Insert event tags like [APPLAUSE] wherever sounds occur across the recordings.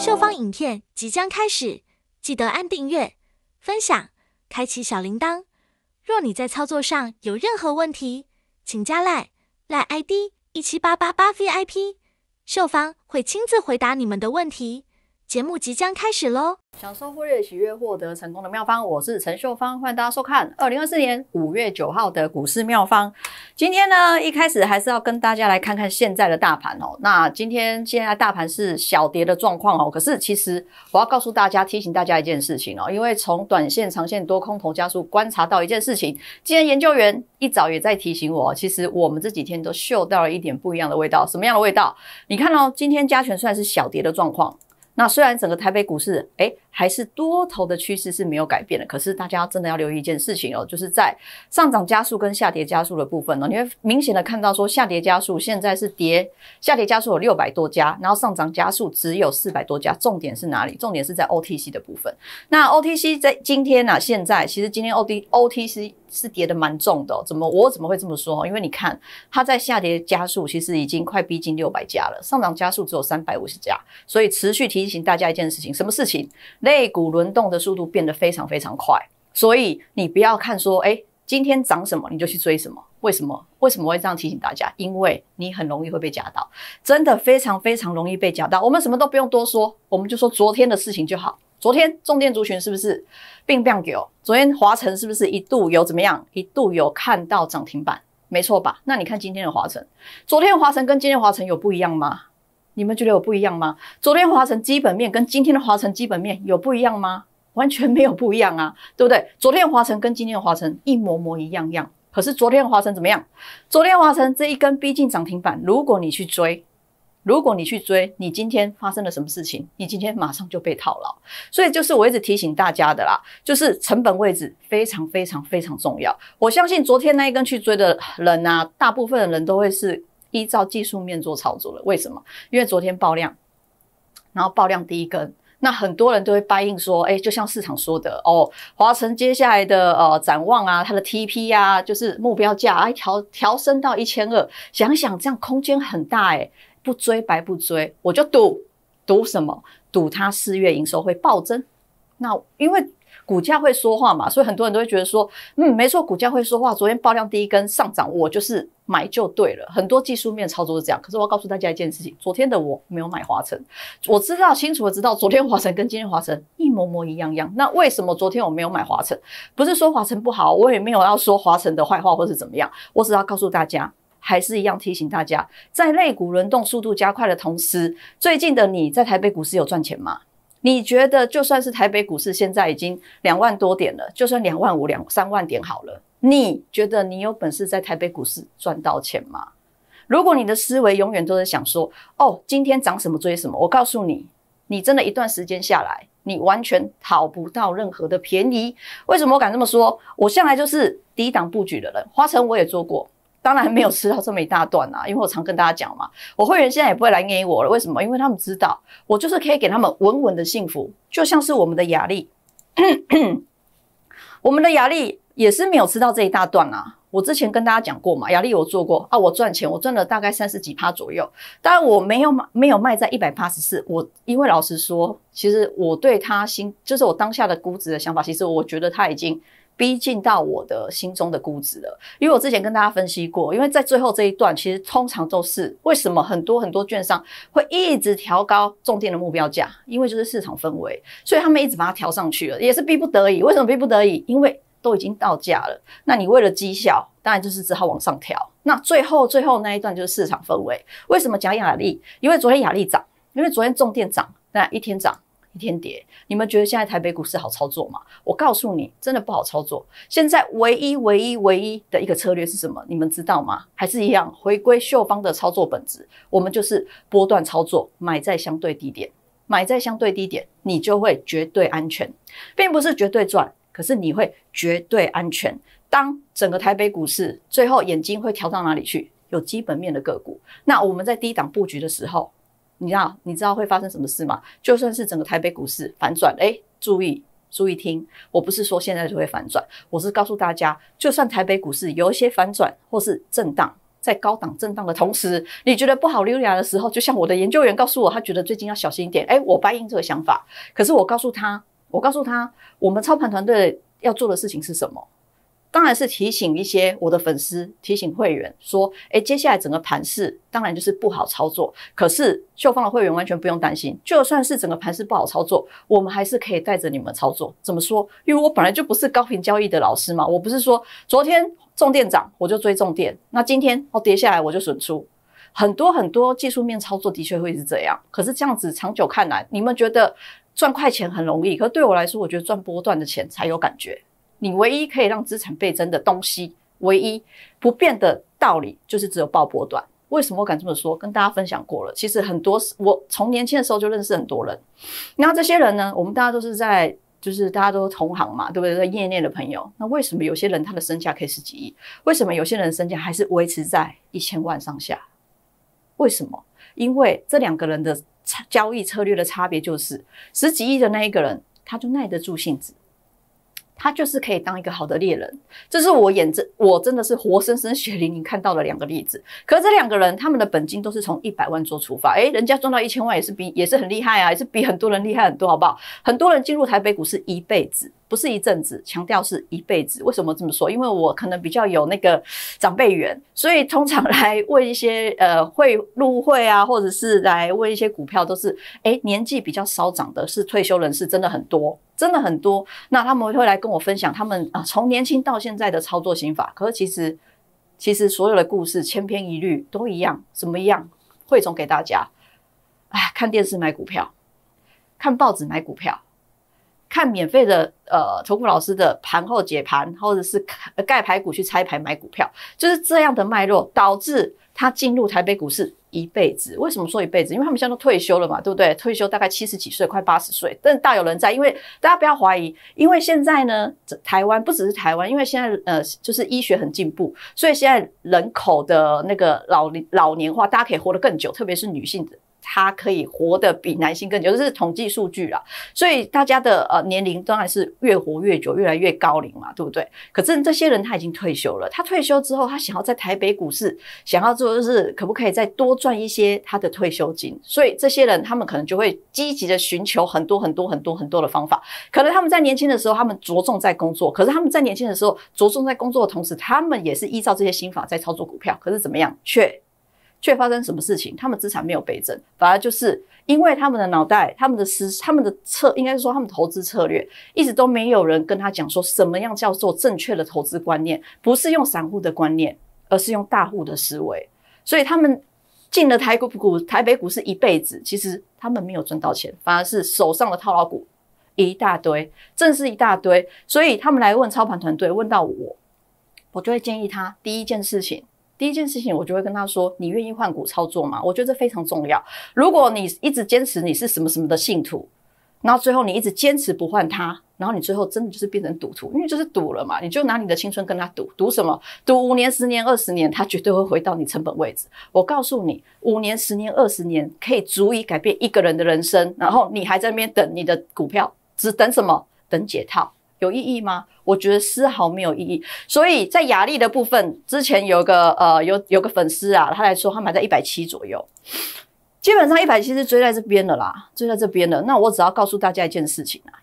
秀芳影片即将开始，记得按订阅、分享、开启小铃铛。若你在操作上有任何问题，请加赖赖 ID 一七八八八 VIP，秀芳会亲自回答你们的问题。节目即将开始喽！享受忽略喜悦，获得成功的妙方，我是陈秀芳，欢迎大家收看二零二四年五月九号的股市妙方。今天呢，一开始还是要跟大家来看看现在的大盘哦。那今天现在大盘是小跌的状况哦。可是其实我要告诉大家，提醒大家一件事情哦，因为从短线、长线多空头加速观察到一件事情，今天研究员一早也在提醒我，其实我们这几天都嗅到了一点不一样的味道。什么样的味道？你看哦，今天加权算是小跌的状况。那虽然整个台北股市，哎。还是多头的趋势是没有改变的，可是大家真的要留意一件事情哦，就是在上涨加速跟下跌加速的部分呢，你会明显的看到说下跌加速现在是跌，下跌加速有六百多家，然后上涨加速只有四百多家。重点是哪里？重点是在 OTC 的部分。那 OTC 在今天呢？现在其实今天 OTC OTC 是跌的蛮重的。怎么我怎么会这么说？因为你看它在下跌加速，其实已经快逼近六百家了，上涨加速只有三百五十家。所以持续提醒大家一件事情，什么事情？肋骨轮动的速度变得非常非常快，所以你不要看说，哎，今天涨什么你就去追什么？为什么？为什么会这样提醒大家？因为你很容易会被夹到，真的非常非常容易被夹到。我们什么都不用多说，我们就说昨天的事情就好。昨天重点族群是不是并 b 给？我？昨天华晨是不是一度有怎么样？一度有看到涨停板，没错吧？那你看今天的华晨，昨天华晨跟今天华晨有不一样吗？你们觉得有不一样吗？昨天华晨基本面跟今天的华晨基本面有不一样吗？完全没有不一样啊，对不对？昨天华晨跟今天的华晨一模模一样样。可是昨天华晨怎么样？昨天华晨这一根逼近涨停板，如果你去追，如果你去追，你今天发生了什么事情？你今天马上就被套牢。所以就是我一直提醒大家的啦，就是成本位置非常非常非常重要。我相信昨天那一根去追的人啊，大部分的人都会是。依照技术面做操作了，为什么？因为昨天爆量，然后爆量第一根，那很多人都会掰应说，哎，就像市场说的，哦，华晨接下来的呃展望啊，它的 TP 呀，就是目标价啊，调调升到一千二，想想这样空间很大哎，不追白不追，我就赌赌什么？赌它四月营收会暴增，那因为。股价会说话嘛？所以很多人都会觉得说，嗯，没错，股价会说话。昨天爆量第一根上涨，我就是买就对了。很多技术面操作是这样。可是我要告诉大家一件事情：昨天的我没有买华晨，我知道清楚的知道，昨天华晨跟今天华晨一模模一样样。那为什么昨天我没有买华晨？不是说华晨不好，我也没有要说华晨的坏话或是怎么样。我只要告诉大家，还是一样提醒大家，在类股轮动速度加快的同时，最近的你在台北股市有赚钱吗？你觉得就算是台北股市现在已经两万多点了，就算两万五、两三万点好了，你觉得你有本事在台北股市赚到钱吗？如果你的思维永远都在想说，哦，今天涨什么追什么，我告诉你，你真的一段时间下来，你完全讨不到任何的便宜。为什么我敢这么说？我向来就是低档布局的人，花城我也做过。当然没有吃到这么一大段啊，因为我常跟大家讲嘛，我会员现在也不会来 A 我了，为什么？因为他们知道我就是可以给他们稳稳的幸福，就像是我们的雅丽，[CLEARS THROAT] 我们的雅丽也是没有吃到这一大段啊。我之前跟大家讲过嘛，雅丽我做过啊，我赚钱，我赚了大概三十几趴左右，当然我没有卖，没有卖在一百八十四，我因为老实说，其实我对他心，就是我当下的估值的想法，其实我觉得他已经。逼近到我的心中的估值了，因为我之前跟大家分析过，因为在最后这一段，其实通常都是为什么很多很多券商会一直调高中电的目标价，因为就是市场氛围，所以他们一直把它调上去了，也是逼不得已。为什么逼不得已？因为都已经到价了，那你为了绩效，当然就是只好往上调。那最后最后那一段就是市场氛围。为什么讲雅丽？因为昨天雅丽涨，因为昨天重电涨，那一天涨。一天跌，你们觉得现在台北股市好操作吗？我告诉你，真的不好操作。现在唯一、唯一、唯一的一个策略是什么？你们知道吗？还是一样回归秀方的操作本质。我们就是波段操作，买在相对低点，买在相对低点，你就会绝对安全，并不是绝对赚，可是你会绝对安全。当整个台北股市最后眼睛会调到哪里去？有基本面的个股，那我们在低档布局的时候。你知道你知道会发生什么事吗？就算是整个台北股市反转，哎，注意注意听，我不是说现在就会反转，我是告诉大家，就算台北股市有一些反转或是震荡，在高档震荡的同时，你觉得不好溜牙的时候，就像我的研究员告诉我，他觉得最近要小心一点，哎，我答应这个想法，可是我告诉他，我告诉他，我们操盘团队要做的事情是什么？当然是提醒一些我的粉丝、提醒会员说，哎，接下来整个盘市当然就是不好操作。可是秀芳的会员完全不用担心，就算是整个盘市不好操作，我们还是可以带着你们操作。怎么说？因为我本来就不是高频交易的老师嘛，我不是说昨天重店涨我就追重店，那今天哦跌下来我就损出。很多很多技术面操作的确会是这样，可是这样子长久看来，你们觉得赚快钱很容易，可对我来说，我觉得赚波段的钱才有感觉。你唯一可以让资产倍增的东西，唯一不变的道理就是只有报波段。为什么我敢这么说？跟大家分享过了。其实很多我从年轻的时候就认识很多人，那这些人呢，我们大家都是在，就是大家都同行嘛，对不对？在业内的朋友。那为什么有些人他的身价可以十几亿？为什么有些人身价还是维持在一千万上下？为什么？因为这两个人的交易策略的差别就是，十几亿的那一个人，他就耐得住性子。他就是可以当一个好的猎人，这是我眼真我真的是活生生 [LAUGHS] 血淋淋看到了两个例子。可这两个人，他们的本金都是从一百万做出发，诶，人家赚到一千万也是比也是很厉害啊，也是比很多人厉害很多，好不好？很多人进入台北股市一辈子。不是一阵子，强调是一辈子。为什么这么说？因为我可能比较有那个长辈缘，所以通常来问一些呃会路会啊，或者是来问一些股票，都是诶年纪比较稍长的是退休人士，真的很多，真的很多。那他们会来跟我分享他们啊从年轻到现在的操作心法。可是其实其实所有的故事千篇一律，都一样，什么样汇总给大家？哎，看电视买股票，看报纸买股票。看免费的呃，投部老师的盘后解盘，或者是盖牌股去拆牌买股票，就是这样的脉络，导致他进入台北股市一辈子。为什么说一辈子？因为他们现在都退休了嘛，对不对？退休大概七十几岁，快八十岁，但大有人在。因为大家不要怀疑，因为现在呢，台湾不只是台湾，因为现在呃，就是医学很进步，所以现在人口的那个老龄老年化，大家可以活得更久，特别是女性的。他可以活得比男性更久，这是统计数据啦。所以大家的呃年龄当然是越活越久，越来越高龄嘛，对不对？可是这些人他已经退休了，他退休之后，他想要在台北股市想要做就是可不可以再多赚一些他的退休金？所以这些人他们可能就会积极的寻求很多很多很多很多的方法。可能他们在年轻的时候他们着重在工作，可是他们在年轻的时候着重在工作的同时，他们也是依照这些心法在操作股票。可是怎么样却？却发生什么事情？他们资产没有倍增，反而就是因为他们的脑袋、他们的思、他们的策，应该是说他们投资策略，一直都没有人跟他讲说，什么样叫做正确的投资观念，不是用散户的观念，而是用大户的思维。所以他们进了台股股、台北股，是一辈子，其实他们没有赚到钱，反而是手上的套牢股一大堆，正是一大堆。所以他们来问操盘团队，问到我，我就会建议他第一件事情。第一件事情，我就会跟他说：“你愿意换股操作吗？”我觉得这非常重要。如果你一直坚持你是什么什么的信徒，然后最后你一直坚持不换它，然后你最后真的就是变成赌徒，因为就是赌了嘛，你就拿你的青春跟他赌。赌什么？赌五年、十年、二十年，他绝对会回到你成本位置。我告诉你，五年、十年、二十年可以足以改变一个人的人生。然后你还在那边等你的股票，只等什么？等解套。有意义吗？我觉得丝毫没有意义。所以在雅丽的部分之前有个呃有有个粉丝啊，他来说他买在一百七左右，基本上一百七是追在这边的啦，追在这边的。那我只要告诉大家一件事情啊，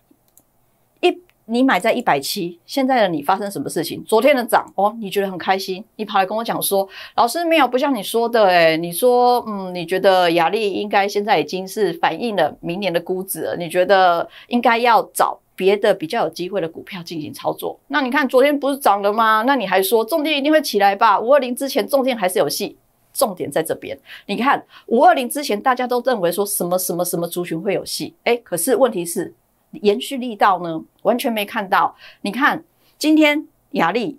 一你买在一百七，现在的你发生什么事情？昨天的涨哦，你觉得很开心？你跑来跟我讲说，老师没有不像你说的诶，你说嗯，你觉得雅丽应该现在已经是反映了明年的估值了？你觉得应该要找？别的比较有机会的股票进行操作。那你看昨天不是涨了吗？那你还说重电一定会起来吧？五二零之前重电还是有戏，重点在这边。你看五二零之前大家都认为说什么什么什么族群会有戏，哎，可是问题是延续力道呢，完全没看到。你看今天雅丽，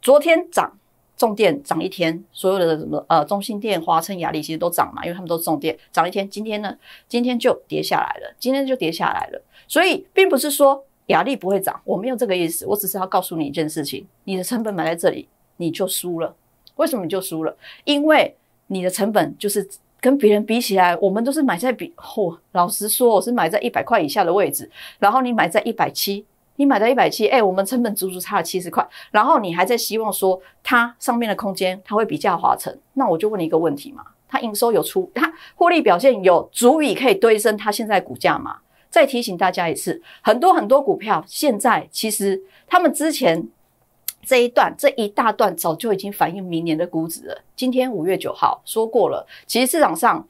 昨天涨重电涨一天，所有的什么呃中心电、华晨雅丽其实都涨嘛，因为他们都重电涨一天。今天呢，今天就跌下来了，今天就跌下来了。所以并不是说压力不会涨，我没有这个意思，我只是要告诉你一件事情：你的成本买在这里，你就输了。为什么你就输了？因为你的成本就是跟别人比起来，我们都是买在比，哦，老实说，我是买在一百块以下的位置，然后你买在一百七，你买在一百七，哎，我们成本足足差了七十块，然后你还在希望说它上面的空间它会比价华成。那我就问你一个问题嘛：它营收有出，它获利表现有足以可以堆升它现在股价吗？再提醒大家一次，很多很多股票现在其实他们之前这一段这一大段早就已经反映明年的估值了。今天五月九号说过了，其实市场上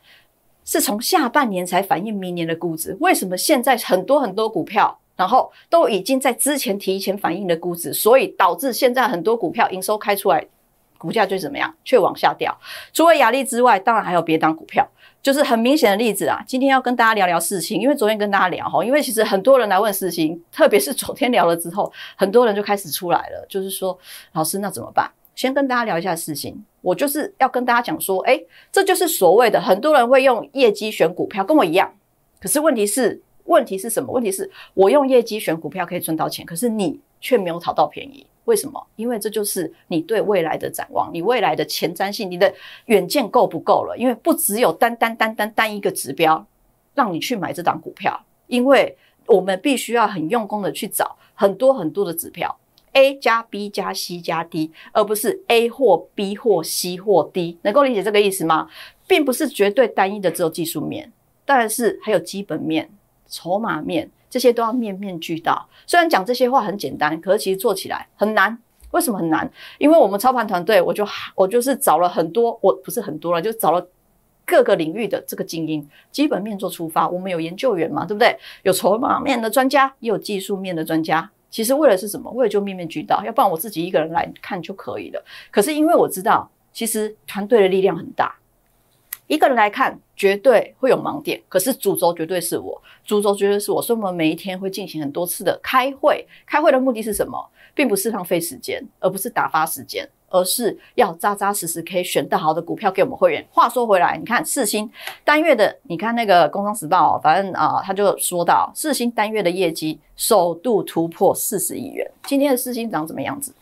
是从下半年才反映明年的估值。为什么现在很多很多股票，然后都已经在之前提前反映的估值，所以导致现在很多股票营收开出来。股价就怎么样？却往下掉。除了雅丽之外，当然还有别档股票，就是很明显的例子啊。今天要跟大家聊聊事情，因为昨天跟大家聊，哈，因为其实很多人来问事情，特别是昨天聊了之后，很多人就开始出来了，就是说，老师那怎么办？先跟大家聊一下事情，我就是要跟大家讲说，哎，这就是所谓的很多人会用业绩选股票，跟我一样。可是问题是，问题是什么？问题是我用业绩选股票可以赚到钱，可是你却没有讨到便宜。为什么？因为这就是你对未来的展望，你未来的前瞻性，你的远见够不够了？因为不只有单单单单单一个指标让你去买这档股票，因为我们必须要很用功的去找很多很多的指标，A 加 B 加 C 加 D，而不是 A 或 B 或 C 或 D。能够理解这个意思吗？并不是绝对单一的只有技术面，当然是还有基本面、筹码面。这些都要面面俱到，虽然讲这些话很简单，可是其实做起来很难。为什么很难？因为我们操盘团队，我就我就是找了很多，我不是很多了，就找了各个领域的这个精英，基本面做出发。我们有研究员嘛，对不对？有筹码面的专家，也有技术面的专家。其实为了是什么？为了就面面俱到，要不然我自己一个人来看就可以了。可是因为我知道，其实团队的力量很大。一个人来看，绝对会有盲点。可是主轴绝对是我，主轴绝对是我。所以我们每一天会进行很多次的开会。开会的目的是什么？并不是浪费时间，而不是打发时间，而是要扎扎实实可以选到好的股票给我们会员。话说回来，你看四星单月的，你看那个工商时报，反正啊，他就说到四星单月的业绩首度突破四十亿元。今天的四星长怎么样子？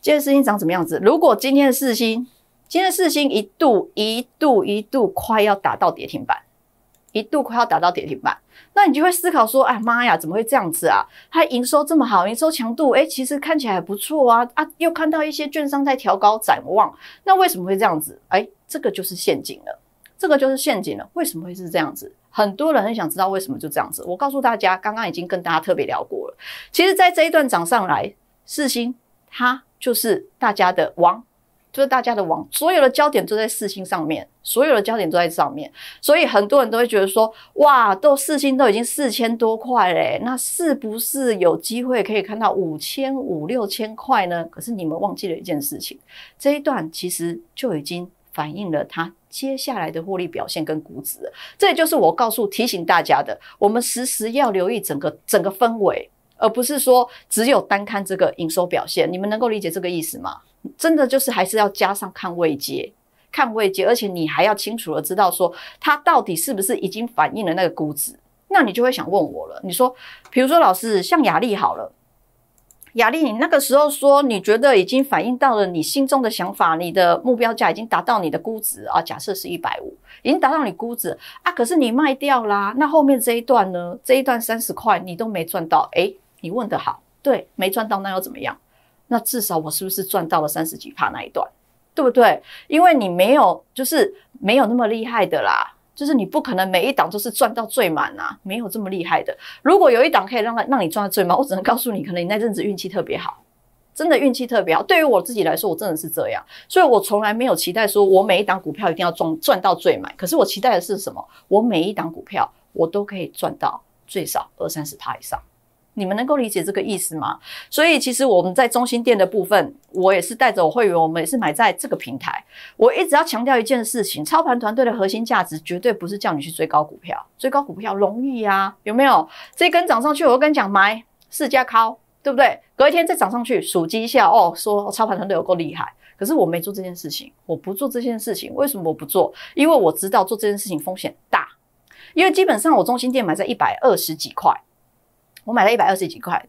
今天的四星长怎么样子？如果今天的四星今天四星一度一度一度快要达到跌停板，一度快要达到跌停板，那你就会思考说：哎妈呀，怎么会这样子啊？它营收这么好，营收强度哎，其实看起来还不错啊啊！又看到一些券商在调高展望，那为什么会这样子？哎，这个就是陷阱了，这个就是陷阱了。为什么会是这样子？很多人很想知道为什么就这样子。我告诉大家，刚刚已经跟大家特别聊过了。其实，在这一段涨上来，四星它就是大家的王。就是大家的网，所有的焦点都在四星上面，所有的焦点都在上面，所以很多人都会觉得说，哇，都四星都已经四千多块嘞，那是不是有机会可以看到五千五六千块呢？可是你们忘记了一件事情，这一段其实就已经反映了它接下来的获利表现跟估值，这就是我告诉提醒大家的，我们时时要留意整个整个氛围，而不是说只有单看这个营收表现，你们能够理解这个意思吗？真的就是还是要加上看位阶，看位阶，而且你还要清楚的知道说它到底是不是已经反映了那个估值，那你就会想问我了。你说，比如说老师像雅丽好了，雅丽你那个时候说你觉得已经反映到了你心中的想法，你的目标价已经达到你的估值啊，假设是一百五，已经达到你估值啊，可是你卖掉啦，那后面这一段呢？这一段三十块你都没赚到，诶，你问的好，对，没赚到那又怎么样？那至少我是不是赚到了三十几趴那一段，对不对？因为你没有，就是没有那么厉害的啦，就是你不可能每一档都是赚到最满啊，没有这么厉害的。如果有一档可以让它让你赚到最满，我只能告诉你，可能你那阵子运气特别好，真的运气特别好。对于我自己来说，我真的是这样，所以我从来没有期待说我每一档股票一定要赚赚到最满。可是我期待的是什么？我每一档股票我都可以赚到最少二三十趴以上。你们能够理解这个意思吗？所以其实我们在中心店的部分，我也是带着会员，我们也是买在这个平台。我一直要强调一件事情：，操盘团队的核心价值绝对不是叫你去追高股票，追高股票容易呀，有没有？这一根涨上去，我跟你讲买，四家高，对不对？隔一天再涨上去，数鸡一下，哦，说操盘团队有够厉害。可是我没做这件事情，我不做这件事情，为什么我不做？因为我知道做这件事情风险大，因为基本上我中心店买在一百二十几块。我买了一百二十几块，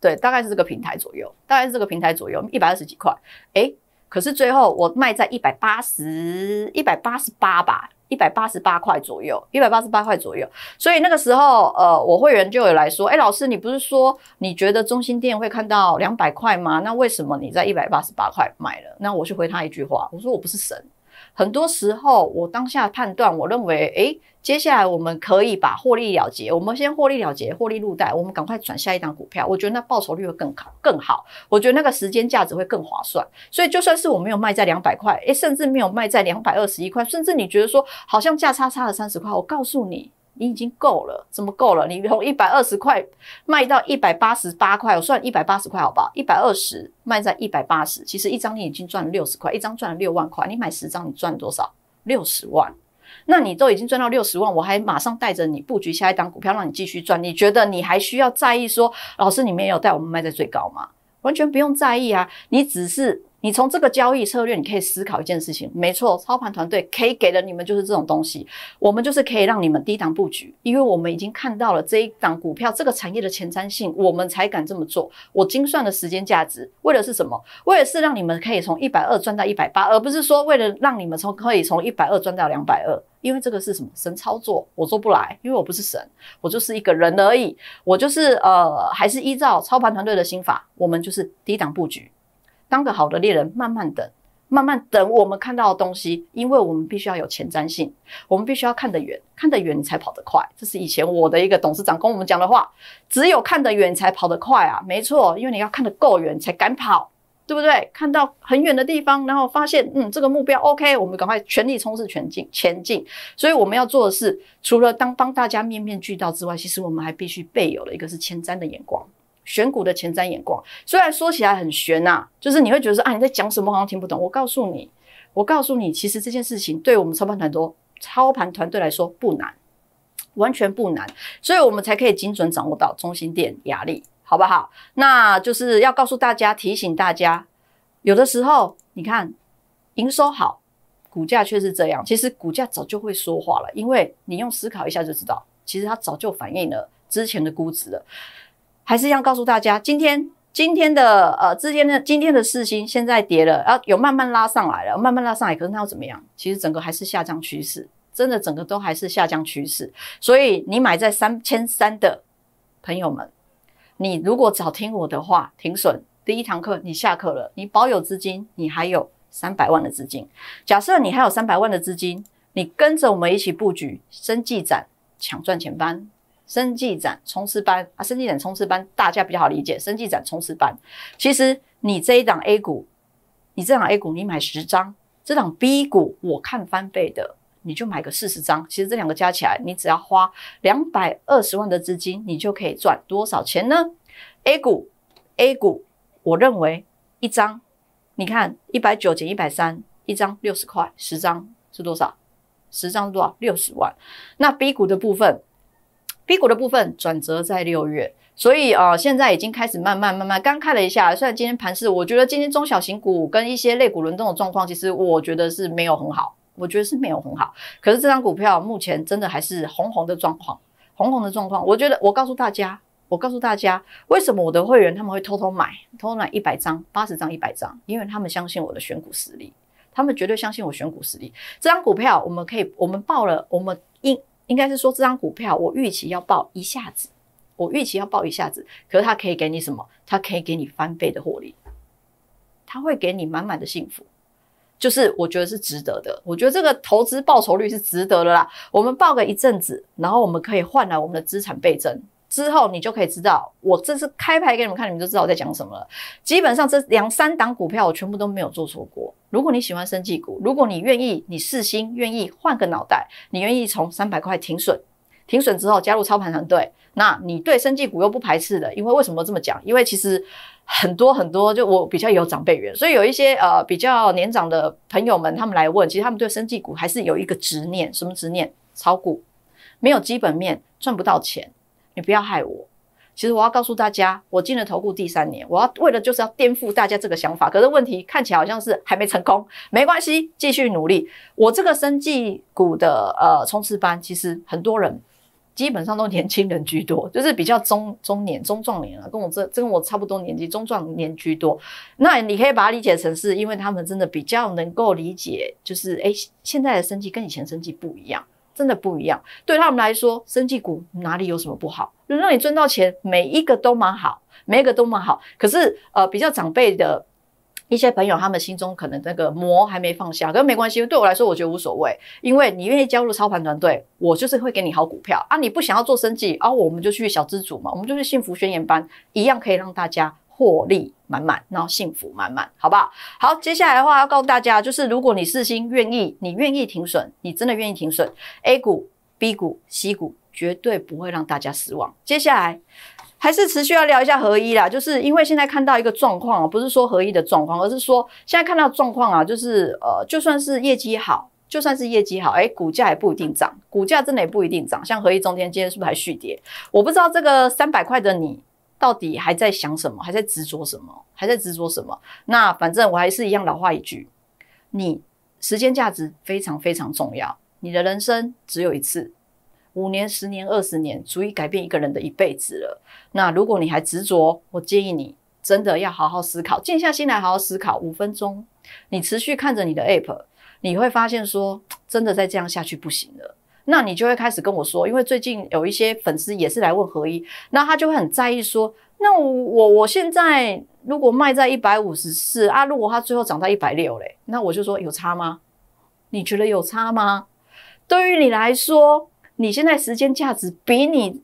对，大概是这个平台左右，大概是这个平台左右，一百二十几块。哎，可是最后我卖在一百八十一百八十八吧，一百八十八块左右，一百八十八块左右。所以那个时候，呃，我会员就有来说，哎，老师，你不是说你觉得中心店会看到两百块吗？那为什么你在一百八十八块买了？那我就回他一句话，我说我不是神。很多时候，我当下判断，我认为，诶，接下来我们可以把获利了结。我们先获利了结，获利入袋，我们赶快转下一档股票。我觉得那报酬率会更好，更好。我觉得那个时间价值会更划算。所以，就算是我没有卖在两百块，诶，甚至没有卖在两百二十一块，甚至你觉得说好像价差差了三十块，我告诉你。你已经够了，怎么够了？你从一百二十块卖到一百八十八块，我算一百八十块，好不好？一百二十卖在一百八十，其实一张你已经赚了六十块，一张赚了六万块，你买十张你赚多少？六十万。那你都已经赚到六十万，我还马上带着你布局下一张股票，让你继续赚。你觉得你还需要在意说老师，你没有带我们卖在最高吗？完全不用在意啊，你只是。你从这个交易策略，你可以思考一件事情，没错，操盘团队可以给的你们就是这种东西，我们就是可以让你们低档布局，因为我们已经看到了这一档股票这个产业的前瞻性，我们才敢这么做。我精算的时间价值，为的是什么？为的是让你们可以从一百二赚到一百八，而不是说为了让你们从可以从一百二赚到两百二，因为这个是什么神操作？我做不来，因为我不是神，我就是一个人而已。我就是呃，还是依照操盘团队的心法，我们就是低档布局。当个好的猎人，慢慢等，慢慢等，我们看到的东西，因为我们必须要有前瞻性，我们必须要看得远，看得远，你才跑得快。这是以前我的一个董事长跟我们讲的话，只有看得远才跑得快啊，没错，因为你要看得够远才敢跑，对不对？看到很远的地方，然后发现，嗯，这个目标 OK，我们赶快全力冲刺，前进，前进。所以我们要做的是，除了当帮大家面面俱到之外，其实我们还必须备有的一个是前瞻的眼光。选股的前瞻眼光，虽然说起来很悬呐，就是你会觉得啊，你在讲什么好像听不懂。我告诉你，我告诉你，其实这件事情对我们操盘团队、操盘团队来说不难，完全不难，所以我们才可以精准掌握到中心点压力，好不好？那就是要告诉大家、提醒大家，有的时候你看营收好，股价却是这样，其实股价早就会说话了，因为你用思考一下就知道，其实它早就反映了之前的估值了。还是要告诉大家，今天今天的呃，之间的今天的四星现在跌了，啊，有慢慢拉上来了，慢慢拉上来，可是那又怎么样？其实整个还是下降趋势，真的整个都还是下降趋势。所以你买在三千三的朋友们，你如果早听我的话，停损第一堂课，你下课了，你保有资金，你还有三百万的资金。假设你还有三百万的资金，你跟着我们一起布局生技展抢赚钱班。生技展冲刺班啊，生技展冲刺班，大家比较好理解。生技展冲刺班，其实你这一档 A 股，你这档 A 股，你买十张，这档 B 股我看翻倍的，你就买个四十张。其实这两个加起来，你只要花两百二十万的资金，你就可以赚多少钱呢？A 股，A 股，我认为一张，你看一百九减一百三，一张六十块，十张是多少？十张多少？六十万。那 B 股的部分。B 股的部分转折在六月，所以呃，现在已经开始慢慢慢慢。刚看了一下，虽然今天盘市，我觉得今天中小型股跟一些类股轮动的状况，其实我觉得是没有很好，我觉得是没有很好。可是这张股票目前真的还是红红的状况，红红的状况。我觉得我告诉大家，我告诉大家，为什么我的会员他们会偷偷买，偷偷买一百张、八十张、一百张，因为他们相信我的选股实力，他们绝对相信我选股实力。这张股票我们可以，我们报了，我们应。应该是说，这张股票我预期要爆一下子，我预期要爆一下子，可是它可以给你什么？它可以给你翻倍的获利，它会给你满满的幸福，就是我觉得是值得的。我觉得这个投资报酬率是值得的啦。我们报个一阵子，然后我们可以换来我们的资产倍增。之后你就可以知道，我这次开牌给你们看，你们就知道我在讲什么了。基本上这两三档股票，我全部都没有做错过。如果你喜欢生技股，如果你愿意，你试新，愿意换个脑袋，你愿意从三百块停损，停损之后加入操盘团队，那你对生技股又不排斥的。因为为什么这么讲？因为其实很多很多，就我比较有长辈缘，所以有一些呃比较年长的朋友们，他们来问，其实他们对生技股还是有一个执念。什么执念？炒股没有基本面，赚不到钱。你不要害我。其实我要告诉大家，我进了投顾第三年，我要为了就是要颠覆大家这个想法。可是问题看起来好像是还没成功，没关系，继续努力。我这个生技股的呃冲刺班，其实很多人基本上都年轻人居多，就是比较中中年中壮年啊，跟我这这跟我差不多年纪中壮年居多。那你可以把它理解成是因为他们真的比较能够理解，就是诶现在的生技跟以前生技不一样。真的不一样，对他们来说，生技股哪里有什么不好？能让你赚到钱，每一个都蛮好，每一个都蛮好。可是，呃，比较长辈的一些朋友，他们心中可能那个魔还没放下。可是没关系，对我来说，我觉得无所谓。因为你愿意加入操盘团队，我就是会给你好股票啊。你不想要做生技，啊，我们就去小资组嘛，我们就是幸福宣言班，一样可以让大家。获利满满，然后幸福满满，好不好？好，接下来的话要告诉大家，就是如果你是心愿意，你愿意停损，你真的愿意停损，A 股、B 股、C 股绝对不会让大家失望。接下来还是持续要聊一下合一啦，就是因为现在看到一个状况不是说合一的状况，而是说现在看到状况啊，就是呃，就算是业绩好，就算是业绩好，哎，股价也不一定涨，股价真的也不一定涨。像合一中间今天是不是还续跌？我不知道这个三百块的你。到底还在想什么？还在执着什么？还在执着什么？那反正我还是一样老话一句：你时间价值非常非常重要，你的人生只有一次，五年、十年、二十年足以改变一个人的一辈子了。那如果你还执着，我建议你真的要好好思考，静下心来好好思考。五分钟，你持续看着你的 app，你会发现说，真的再这样下去不行了。那你就会开始跟我说，因为最近有一些粉丝也是来问何一，那他就会很在意说，那我我现在如果卖在一百五十四啊，如果它最后涨到一百六嘞，那我就说有差吗？你觉得有差吗？对于你来说，你现在时间价值比你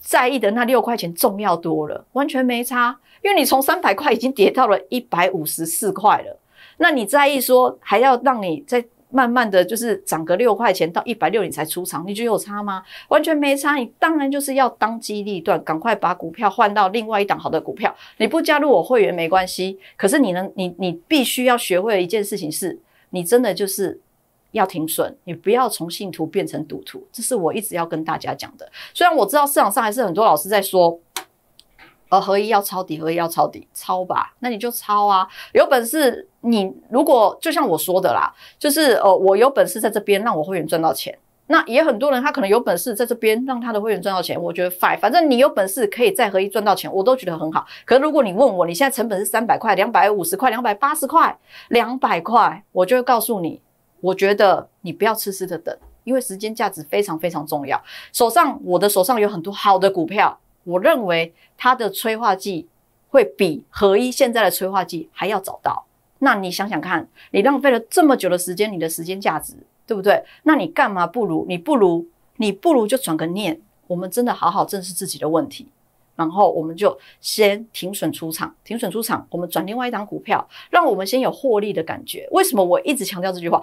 在意的那六块钱重要多了，完全没差，因为你从三百块已经跌到了一百五十四块了，那你在意说还要让你在。慢慢的就是涨个六块钱到一百六，你才出场，你觉得有差吗？完全没差，你当然就是要当机立断，赶快把股票换到另外一档好的股票。你不加入我会员没关系，可是你能你你必须要学会的一件事情是，你真的就是要停损，你不要从信徒变成赌徒，这是我一直要跟大家讲的。虽然我知道市场上还是很多老师在说。呃，合一要抄底，合一要抄底，抄吧，那你就抄啊。有本事你如果就像我说的啦，就是呃，我有本事在这边让我会员赚到钱，那也很多人他可能有本事在这边让他的会员赚到钱。我觉得反反正你有本事可以再合一赚到钱，我都觉得很好。可如果你问我你现在成本是三百块、两百五十块、两百八十块、两百块，我就会告诉你，我觉得你不要痴痴的等，因为时间价值非常非常重要。手上我的手上有很多好的股票。我认为它的催化剂会比合一现在的催化剂还要早到。那你想想看，你浪费了这么久的时间，你的时间价值对不对？那你干嘛不如你不如你不如就转个念，我们真的好好正视自己的问题，然后我们就先停损出场，停损出场，我们转另外一档股票，让我们先有获利的感觉。为什么我一直强调这句话？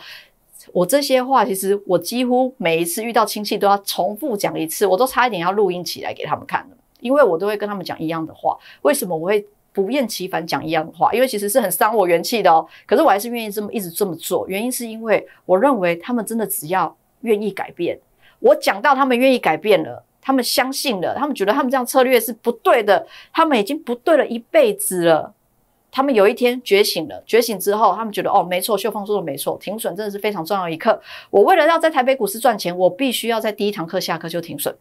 我这些话其实我几乎每一次遇到亲戚都要重复讲一次，我都差一点要录音起来给他们看了。因为我都会跟他们讲一样的话，为什么我会不厌其烦讲一样话？因为其实是很伤我元气的哦。可是我还是愿意这么一直这么做，原因是因为我认为他们真的只要愿意改变，我讲到他们愿意改变了，他们相信了，他们觉得他们这样策略是不对的，他们已经不对了一辈子了。他们有一天觉醒了，觉醒之后，他们觉得哦，没错，秀芳说的没错，停损真的是非常重要一课。我为了要在台北股市赚钱，我必须要在第一堂课下课就停损。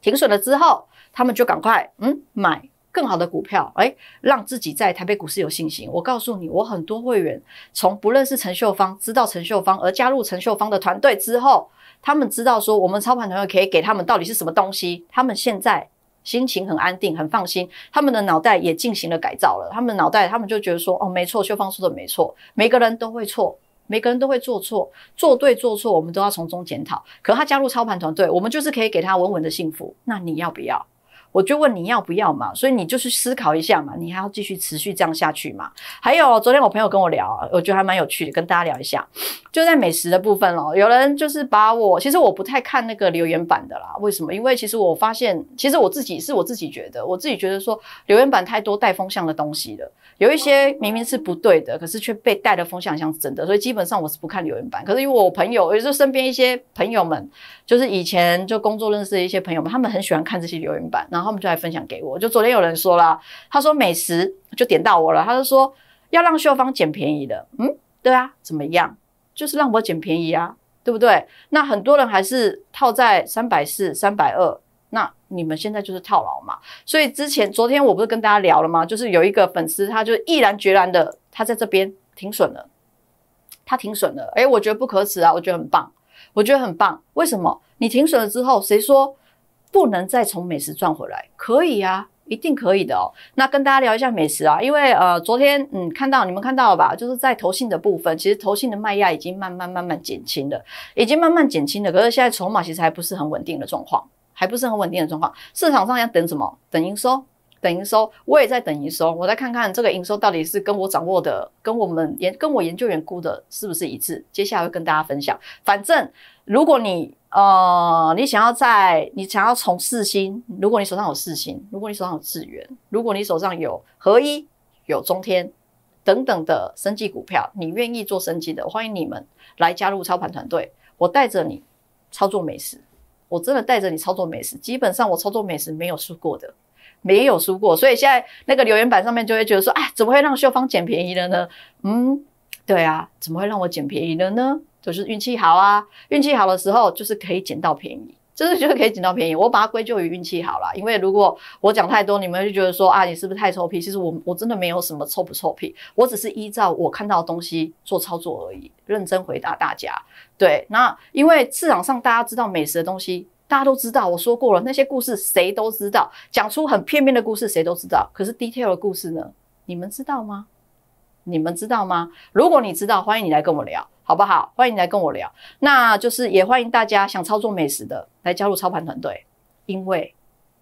停损了之后，他们就赶快嗯买更好的股票，哎，让自己在台北股市有信心。我告诉你，我很多会员从不认识陈秀芳，知道陈秀芳而加入陈秀芳的团队之后，他们知道说我们操盘团队可以给他们到底是什么东西，他们现在心情很安定，很放心，他们的脑袋也进行了改造了，他们脑袋他们就觉得说哦，没错，秀芳说的没错，每个人都会错。每个人都会做错，做对做错，我们都要从中检讨。可他加入操盘团队，我们就是可以给他稳稳的幸福。那你要不要？我就问你要不要嘛，所以你就去思考一下嘛，你还要继续持续这样下去嘛？还有昨天我朋友跟我聊，我觉得还蛮有趣的，跟大家聊一下，就在美食的部分哦，有人就是把我，其实我不太看那个留言板的啦，为什么？因为其实我发现，其实我自己是我自己觉得，我自己觉得说留言板太多带风向的东西了，有一些明明是不对的，可是却被带的风向像是真的，所以基本上我是不看留言板。可是因为我朋友，也就是身边一些朋友们，就是以前就工作认识的一些朋友们，他们很喜欢看这些留言板。然后我们就来分享给我。就昨天有人说了，他说美食就点到我了。他就说要让秀芳捡便宜的。嗯，对啊，怎么样？就是让我捡便宜啊，对不对？那很多人还是套在三百四、三百二。那你们现在就是套牢嘛。所以之前昨天我不是跟大家聊了吗？就是有一个粉丝，他就毅然决然的，他在这边停损了，他停损了。诶，我觉得不可耻啊，我觉得很棒，我觉得很棒。为什么？你停损了之后，谁说？不能再从美食赚回来，可以呀，一定可以的哦。那跟大家聊一下美食啊，因为呃，昨天嗯，看到你们看到了吧，就是在投信的部分，其实投信的卖压已经慢慢慢慢减轻了，已经慢慢减轻了。可是现在筹码其实还不是很稳定的状况，还不是很稳定的状况。市场上要等什么？等营收，等营收。我也在等营收，我再看看这个营收到底是跟我掌握的，跟我们研跟我研究员估的是不是一致。接下来会跟大家分享。反正如果你呃，你想要在，你想要从四星，如果你手上有四星，如果你手上有智元，如果你手上有合一、有中天等等的生技股票，你愿意做生技的，欢迎你们来加入操盘团队，我带着你操作美食，我真的带着你操作美食，基本上我操作美食没有输过的，没有输过，所以现在那个留言板上面就会觉得说，哎，怎么会让秀芳捡便宜了呢？嗯。对啊，怎么会让我捡便宜了呢？就是运气好啊，运气好的时候就是可以捡到便宜，就是就是可以捡到便宜，我把它归咎于运气好了。因为如果我讲太多，你们就觉得说啊，你是不是太臭屁？其实我我真的没有什么臭不臭屁，我只是依照我看到的东西做操作而已。认真回答大家。对，那因为市场上大家知道美食的东西，大家都知道。我说过了，那些故事谁都知道，讲出很片面的故事谁都知道。可是 detail 的故事呢？你们知道吗？你们知道吗？如果你知道，欢迎你来跟我聊，好不好？欢迎你来跟我聊，那就是也欢迎大家想操作美食的来加入操盘团队，因为，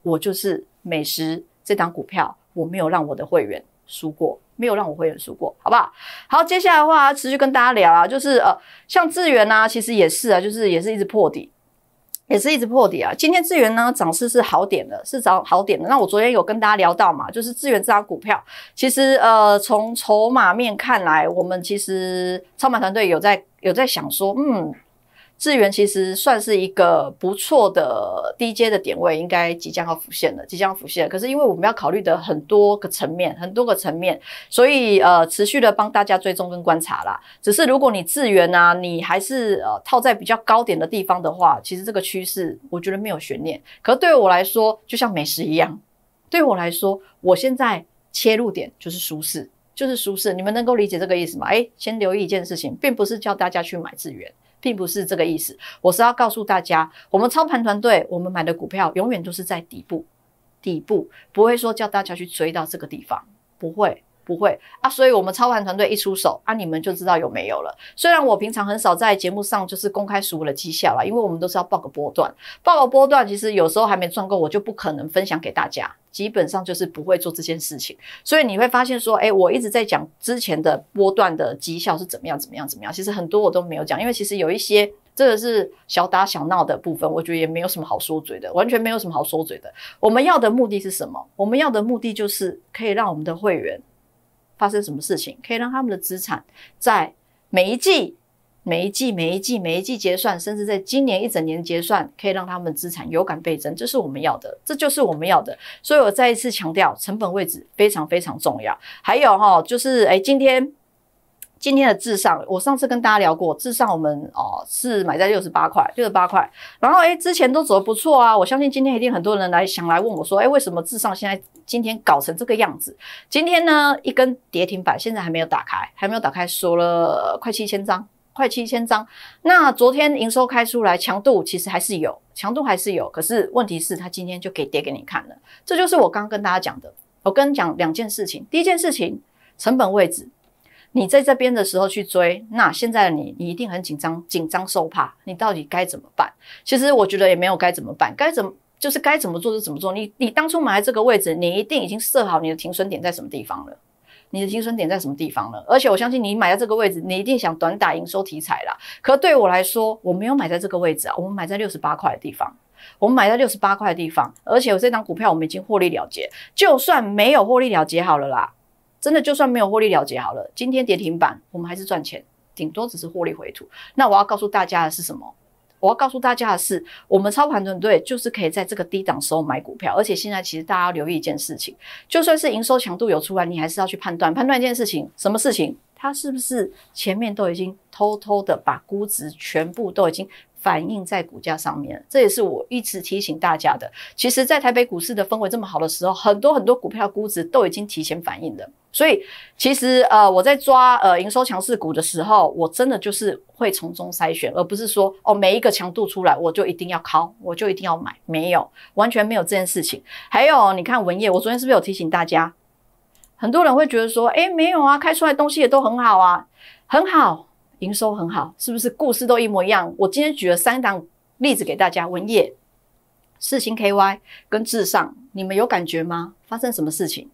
我就是美食这档股票，我没有让我的会员输过，没有让我会员输过，好不好？好，接下来的话持续跟大家聊啊，就是呃，像智源呐，其实也是啊，就是也是一直破底。也是一直破底啊！今天资源呢涨势是好点的，是涨好点的。那我昨天有跟大家聊到嘛，就是资源这张股票，其实呃从筹码面看来，我们其实超盘团队有在有在想说，嗯。资源其实算是一个不错的低阶的点位，应该即将要浮现了，即将要浮现。可是因为我们要考虑的很多个层面，很多个层面，所以呃持续的帮大家追踪跟观察啦。只是如果你资源啊，你还是呃套在比较高点的地方的话，其实这个趋势我觉得没有悬念。可对我来说，就像美食一样，对我来说，我现在切入点就是舒适，就是舒适。你们能够理解这个意思吗？哎，先留意一件事情，并不是叫大家去买资源。并不是这个意思，我是要告诉大家，我们操盘团队，我们买的股票永远都是在底部，底部不会说叫大家去追到这个地方，不会。不会啊，所以我们操盘团队一出手啊，你们就知道有没有了。虽然我平常很少在节目上就是公开输了的绩效啦，因为我们都是要报个波段，报个波段，其实有时候还没赚够，我就不可能分享给大家，基本上就是不会做这件事情。所以你会发现说，哎，我一直在讲之前的波段的绩效是怎么样怎么样怎么样，其实很多我都没有讲，因为其实有一些这个是小打小闹的部分，我觉得也没有什么好说嘴的，完全没有什么好说嘴的。我们要的目的是什么？我们要的目的就是可以让我们的会员。发生什么事情可以让他们的资产在每一季、每一季、每一季、每一季结算，甚至在今年一整年结算，可以让他们资产有感倍增，这是我们要的，这就是我们要的。所以我再一次强调，成本位置非常非常重要。还有哈，就是哎，今天。今天的智上，我上次跟大家聊过，智上我们哦是买在六十八块，六十八块，然后诶之前都走的不错啊，我相信今天一定很多人来想来问我说，诶为什么智上现在今天搞成这个样子？今天呢一根跌停板，现在还没有打开，还没有打开，收了快七千张，快七千张。那昨天营收开出来强度其实还是有，强度还是有，可是问题是它今天就给跌给你看了，这就是我刚刚跟大家讲的。我跟你讲两件事情，第一件事情成本位置。你在这边的时候去追，那现在的你，你一定很紧张，紧张受怕。你到底该怎么办？其实我觉得也没有该怎么办，该怎就是该怎么做就怎么做。你你当初买在这个位置，你一定已经设好你的停损点在什么地方了，你的停损点在什么地方了？而且我相信你买在这个位置，你一定想短打营收题材啦。可对我来说，我没有买在这个位置啊，我们买在六十八块的地方，我们买在六十八块的地方，而且我这张股票我们已经获利了结，就算没有获利了结好了啦。真的就算没有获利了结好了，今天跌停板我们还是赚钱，顶多只是获利回吐。那我要告诉大家的是什么？我要告诉大家的是，我们操盘团队就是可以在这个低档时候买股票，而且现在其实大家要留意一件事情，就算是营收强度有出来，你还是要去判断判断一件事情，什么事情它是不是前面都已经偷偷的把估值全部都已经。反映在股价上面，这也是我一直提醒大家的。其实，在台北股市的氛围这么好的时候，很多很多股票估值都已经提前反映了。所以，其实呃，我在抓呃营收强势股的时候，我真的就是会从中筛选，而不是说哦，每一个强度出来我就一定要考，我就一定要买，没有，完全没有这件事情。还有，你看文业，我昨天是不是有提醒大家？很多人会觉得说，诶，没有啊，开出来东西也都很好啊，很好。营收很好，是不是故事都一模一样？我今天举了三档例子给大家：文业、四星 KY 跟智尚，你们有感觉吗？发生什么事情？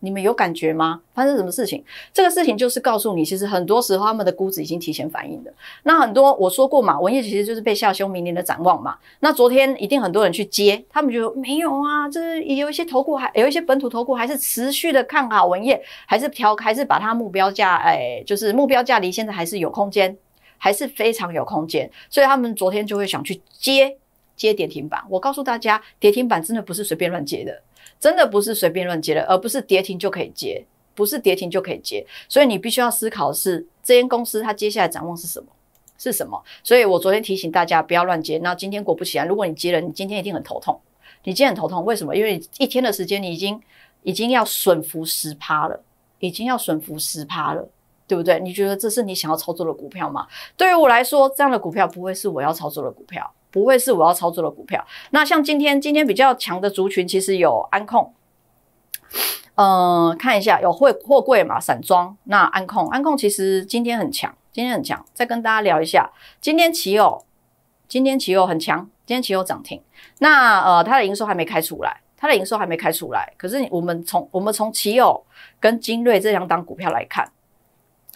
你们有感觉吗？发生什么事情？这个事情就是告诉你，其实很多时候他们的估值已经提前反应的。那很多我说过嘛，文业其实就是被下修明年的展望嘛。那昨天一定很多人去接，他们就没有啊。这有一些投顾还有一些本土投顾还是持续的看好文业，还是调，还是把它目标价，哎，就是目标价离现在还是有空间，还是非常有空间。所以他们昨天就会想去接，接跌停板。我告诉大家，跌停板真的不是随便乱接的。真的不是随便乱接的，而不是跌停就可以接，不是跌停就可以接，所以你必须要思考的是，这间公司它接下来展望是什么？是什么？所以我昨天提醒大家不要乱接。那今天果不其然，如果你接了，你今天一定很头痛。你今天很头痛，为什么？因为一天的时间你已经已经要损幅十趴了，已经要损幅十趴了，对不对？你觉得这是你想要操作的股票吗？对于我来说，这样的股票不会是我要操作的股票。不会是我要操作的股票。那像今天今天比较强的族群，其实有安控。嗯，看一下有货货柜嘛，散装。那安控，安控其实今天很强，今天很强。再跟大家聊一下，今天奇偶，今天奇偶很强，今天奇偶涨停。那呃，它的营收还没开出来，它的营收还没开出来。可是我们从我们从奇偶跟精锐这两档股票来看。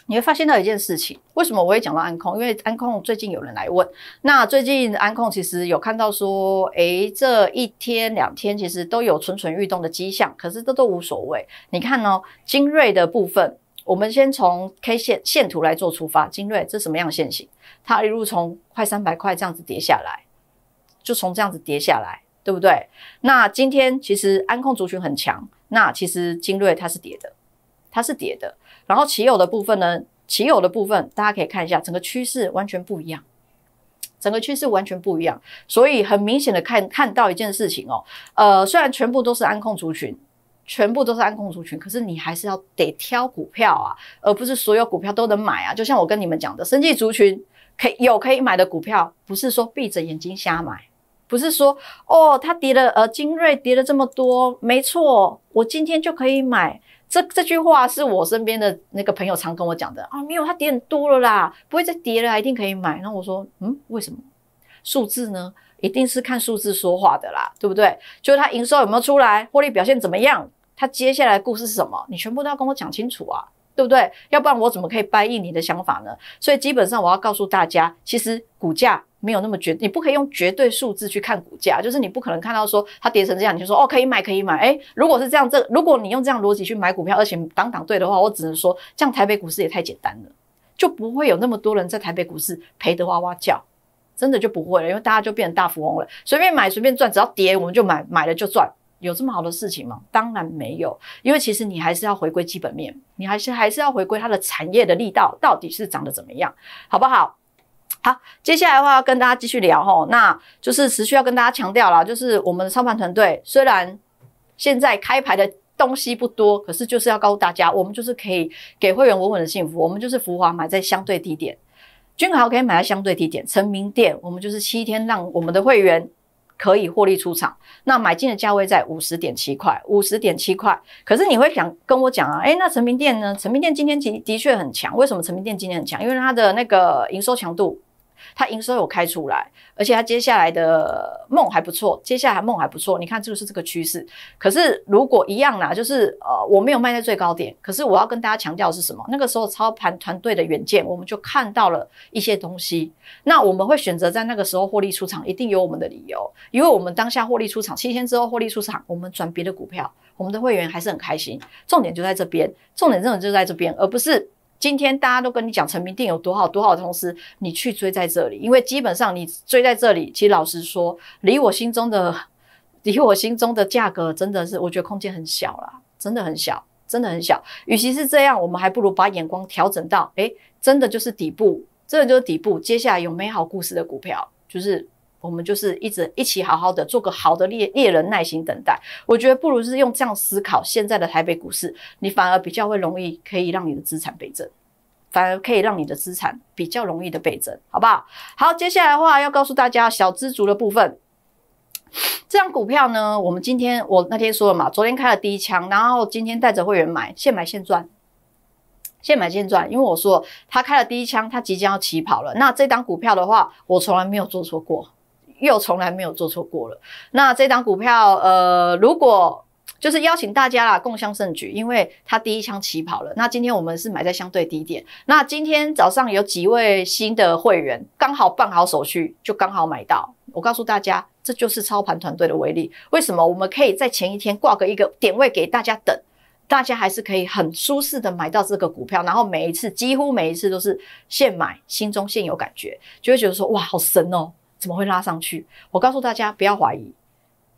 你会发现到一件事情，为什么我会讲到安控？因为安控最近有人来问，那最近安控其实有看到说，哎，这一天两天其实都有蠢蠢欲动的迹象，可是这都无所谓。你看哦，精锐的部分，我们先从 K 线线图来做出发，精锐这什么样的线型？它一路从快三百块这样子跌下来，就从这样子跌下来，对不对？那今天其实安控族群很强，那其实精锐它是跌的，它是跌的。然后持有的部分呢，持有的部分，大家可以看一下，整个趋势完全不一样，整个趋势完全不一样，所以很明显的看看到一件事情哦，呃，虽然全部都是安控族群，全部都是安控族群，可是你还是要得挑股票啊，而不是所有股票都能买啊。就像我跟你们讲的，生技族群可以有可以买的股票，不是说闭着眼睛瞎买，不是说哦，它跌了，呃，精锐跌了这么多，没错，我今天就可以买。这这句话是我身边的那个朋友常跟我讲的啊，没有它跌很多了啦，不会再跌了，一定可以买。然后我说，嗯，为什么？数字呢？一定是看数字说话的啦，对不对？就是它营收有没有出来，获利表现怎么样，它接下来故事是什么，你全部都要跟我讲清楚啊，对不对？要不然我怎么可以掰译你的想法呢？所以基本上我要告诉大家，其实股价。没有那么绝，你不可以用绝对数字去看股价，就是你不可能看到说它跌成这样，你就说哦可以买可以买。哎，如果是这样，这如果你用这样逻辑去买股票，而且当当对的话，我只能说这样台北股市也太简单了，就不会有那么多人在台北股市赔得哇哇叫，真的就不会了，因为大家就变成大富翁了，随便买随便赚，只要跌我们就买，买了就赚，有这么好的事情吗？当然没有，因为其实你还是要回归基本面，你还是还是要回归它的产业的力道到底是长得怎么样，好不好？好，接下来的话要跟大家继续聊哈，那就是持续要跟大家强调了，就是我们的操盘团队虽然现在开牌的东西不多，可是就是要告诉大家，我们就是可以给会员稳稳的幸福，我们就是浮华买在相对低点，君豪可以买在相对低点，成名店我们就是七天让我们的会员可以获利出场，那买进的价位在五十点七块，五十点七块，可是你会想跟我讲啊，诶，那成名店呢？成名店今天的的确很强，为什么成名店今天很强？因为它的那个营收强度。他营收有开出来，而且他接下来的梦还不错，接下来梦还不错。你看，就是这个趋势。可是如果一样啦，就是呃，我没有卖在最高点。可是我要跟大家强调的是什么？那个时候操盘团队的远见，我们就看到了一些东西。那我们会选择在那个时候获利出场，一定有我们的理由，因为我们当下获利出场七天之后获利出场，我们转别的股票，我们的会员还是很开心。重点就在这边，重点真的就在这边，而不是。今天大家都跟你讲成名定有多好，多好，同时你去追在这里，因为基本上你追在这里，其实老实说，离我心中的，离我心中的价格真的是，我觉得空间很小了，真的很小，真的很小。与其是这样，我们还不如把眼光调整到，诶，真的就是底部，真的就是底部，接下来有美好故事的股票，就是。我们就是一直一起好好的做个好的猎猎人，耐心等待。我觉得不如是用这样思考现在的台北股市，你反而比较会容易可以让你的资产倍增，反而可以让你的资产比较容易的倍增，好不好？好，接下来的话要告诉大家小资足的部分，这张股票呢，我们今天我那天说了嘛，昨天开了第一枪，然后今天带着会员买，现买现赚，现买现赚，因为我说他开了第一枪，他即将要起跑了。那这张股票的话，我从来没有做错过。又从来没有做错过了。那这张股票，呃，如果就是邀请大家啦，共襄盛举，因为它第一枪起跑了。那今天我们是买在相对低点。那今天早上有几位新的会员刚好办好手续，就刚好买到。我告诉大家，这就是操盘团队的威力。为什么我们可以在前一天挂个一个点位给大家等，大家还是可以很舒适的买到这个股票，然后每一次几乎每一次都是现买，心中现有感觉，就会觉得说哇，好神哦。怎么会拉上去？我告诉大家，不要怀疑，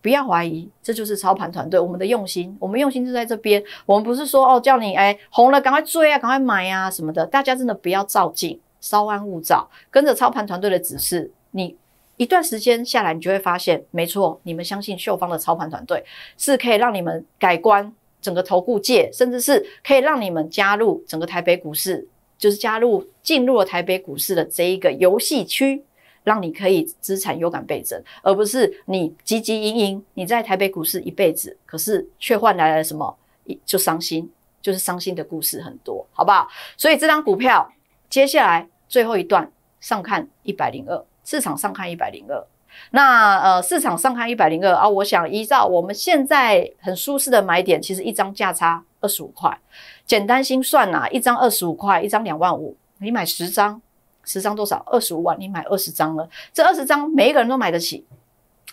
不要怀疑，这就是操盘团队我们的用心，我们用心就在这边。我们不是说哦，叫你哎红了赶快追啊，赶快买啊什么的。大家真的不要照镜，稍安勿躁，跟着操盘团队的指示。你一段时间下来，你就会发现，没错，你们相信秀芳的操盘团队是可以让你们改观整个投顾界，甚至是可以让你们加入整个台北股市，就是加入进入了台北股市的这一个游戏区。让你可以资产有感倍增，而不是你汲汲营营，你在台北股市一辈子，可是却换来了什么？就伤心，就是伤心的故事很多，好不好？所以这张股票接下来最后一段上看一百零二，市场上看一百零二。那呃，市场上看一百零二啊，我想依照我们现在很舒适的买点，其实一张价差二十五块，简单心算啊，一张二十五块，一张两万五，你买十张。十张多少？二十五万，你买二十张了。这二十张，每一个人都买得起，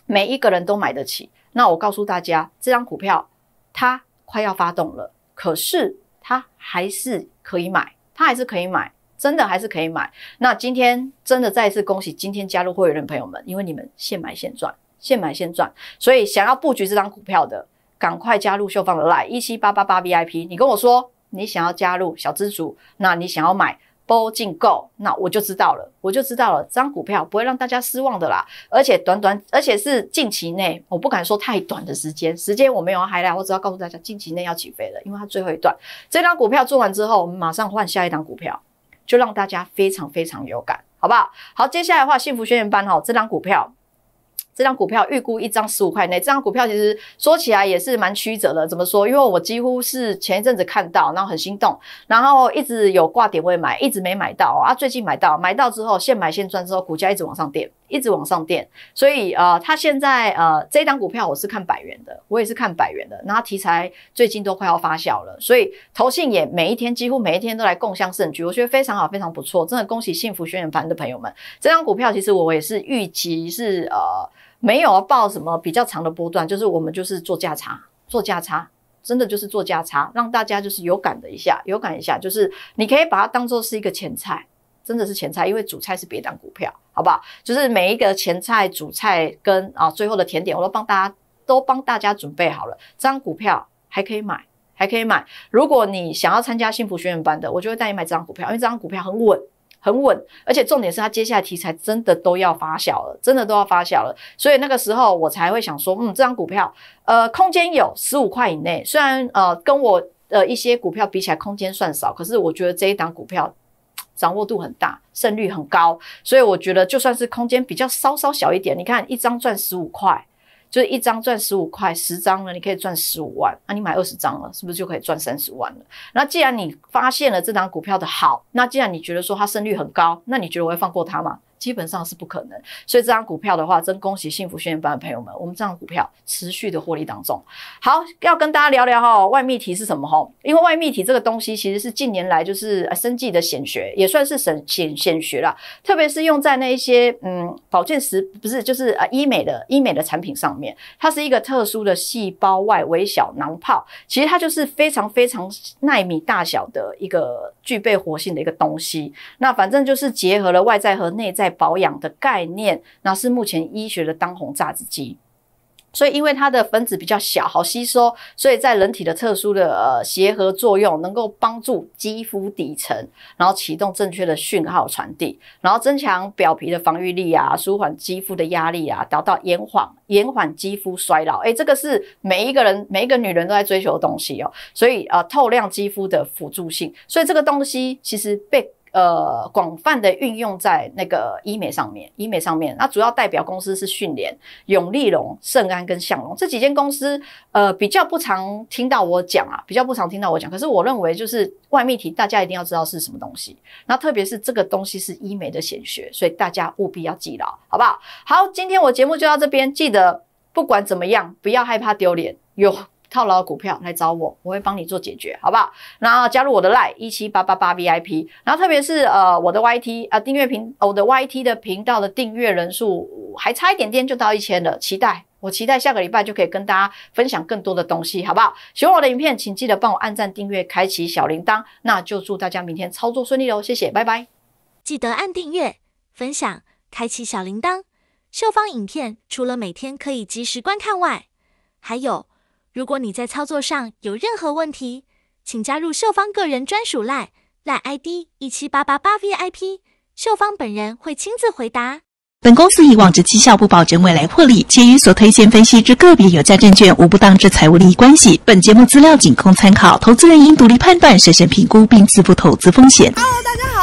每一个人都买得起。那我告诉大家，这张股票它快要发动了，可是它还是可以买，它还是可以买，真的还是可以买。那今天真的再一次恭喜今天加入会员的朋友们，因为你们现买现赚，现买现赚。所以想要布局这张股票的，赶快加入秀芳的来一七八八八 VIP。你跟我说，你想要加入小资组，那你想要买。波进购，那我就知道了，我就知道了，这张股票不会让大家失望的啦。而且短短，而且是近期内，我不敢说太短的时间，时间我没有还来，我只要告诉大家近期内要起飞了，因为它最后一段，这张股票做完之后，我们马上换下一张股票，就让大家非常非常有感，好不好？好，接下来的话，幸福宣言班哈，这张股票。这张股票预估一张十五块内。这张股票其实说起来也是蛮曲折的，怎么说？因为我几乎是前一阵子看到，然后很心动，然后一直有挂点位买，一直没买到啊。最近买到，买到之后现买现赚之后，股价一直往上垫，一直往上垫。所以呃，它现在呃，这张股票我是看百元的，我也是看百元的。然后题材最近都快要发酵了，所以投信也每一天几乎每一天都来共享盛局，我觉得非常好，非常不错。真的恭喜幸福宣言盘的朋友们。这张股票其实我也是预期是呃。没有啊，报什么比较长的波段？就是我们就是做价差，做价差，真的就是做价差，让大家就是有感的一下，有感一下，就是你可以把它当做是一个前菜，真的是前菜，因为主菜是别档股票，好不好？就是每一个前菜、主菜跟啊最后的甜点，我都帮大家都帮大家准备好了，这张股票还可以买，还可以买。如果你想要参加幸福学院班的，我就会带你买这张股票，因为这张股票很稳。很稳，而且重点是他接下来题材真的都要发小了，真的都要发小了，所以那个时候我才会想说，嗯，这张股票，呃，空间有十五块以内，虽然呃跟我的一些股票比起来空间算少，可是我觉得这一档股票掌握度很大，胜率很高，所以我觉得就算是空间比较稍稍小一点，你看一张赚十五块。就是一张赚十五块，十张呢你可以赚十五万，那你买二十张了，是不是就可以赚三十万了？那既然你发现了这张股票的好，那既然你觉得说它胜率很高，那你觉得我会放过它吗？基本上是不可能，所以这张股票的话，真恭喜幸福训练班的朋友们，我们这张股票持续的获利当中。好，要跟大家聊聊哈，外泌体是什么哈？因为外泌体这个东西其实是近年来就是生计的显学，也算是神显显学了，特别是用在那一些嗯保健食，不是就是啊医美的医美的产品上面，它是一个特殊的细胞外微小囊泡，其实它就是非常非常耐。米大小的一个具备活性的一个东西。那反正就是结合了外在和内在。保养的概念，那是目前医学的当红榨汁机，所以因为它的分子比较小，好吸收，所以在人体的特殊的呃协合作用，能够帮助肌肤底层，然后启动正确的讯号传递，然后增强表皮的防御力啊，舒缓肌肤的压力啊，达到延缓延缓肌肤衰老。哎，这个是每一个人每一个女人都在追求的东西哦，所以呃透亮肌肤的辅助性，所以这个东西其实被。呃，广泛的运用在那个医美上面，医美上面，那主要代表公司是训联、永利隆、盛安跟向荣这几间公司。呃，比较不常听到我讲啊，比较不常听到我讲。可是我认为就是外泌体，大家一定要知道是什么东西。那特别是这个东西是医美的显学，所以大家务必要记牢，好不好？好，今天我节目就到这边，记得不管怎么样，不要害怕丢脸，有。套牢股票来找我，我会帮你做解决，好不好？然后加入我的 Lie 一七八八八 VIP，然后特别是呃我的 YT 啊订阅频，我的 YT 的频道的订阅人数还差一点点就到一千了，期待我期待下个礼拜就可以跟大家分享更多的东西，好不好？喜欢我的影片，请记得帮我按赞、订阅、开启小铃铛。那就祝大家明天操作顺利喽，谢谢，拜拜。记得按订阅、分享、开启小铃铛。秀芳影片除了每天可以及时观看外，还有。如果你在操作上有任何问题，请加入秀芳个人专属赖赖 ID 一七八八八 VIP，秀芳本人会亲自回答。本公司以往之绩效不保证未来获利，且与所推荐分析之个别有价证券无不当之财务利益关系。本节目资料仅供参考，投资人应独立判断、审慎评估并自负投资风险。Hello，大家好。